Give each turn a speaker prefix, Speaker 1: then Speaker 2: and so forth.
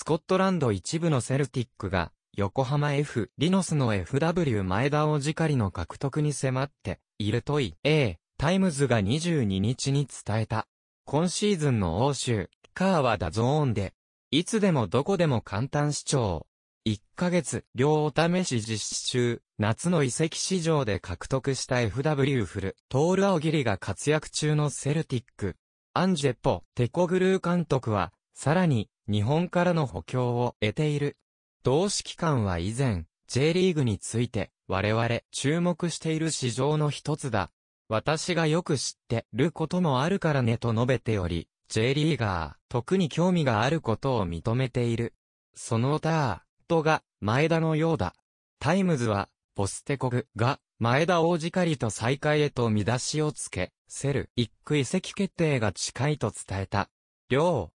Speaker 1: スコットランド一部のセルティックが、横浜 F、リノスの FW 前田じかりの獲得に迫って、いるとい、A、タイムズが22日に伝えた。今シーズンの欧州、カーはダゾーンで、いつでもどこでも簡単視聴。1ヶ月、両お試し実施中、夏の移籍市場で獲得した FW フル、トール青リが活躍中のセルティック。アンジェポ、テコグルー監督は、さらに、日本からの補強を得ている。同指揮官は以前、J リーグについて、我々注目している市場の一つだ。私がよく知ってることもあるからねと述べており、J リーガー、特に興味があることを認めている。その他、とが、前田のようだ。タイムズは、ポステコグが、前田王子狩りと再会へと見出しをつけ、セル、一区移籍決定が近いと伝えた。両、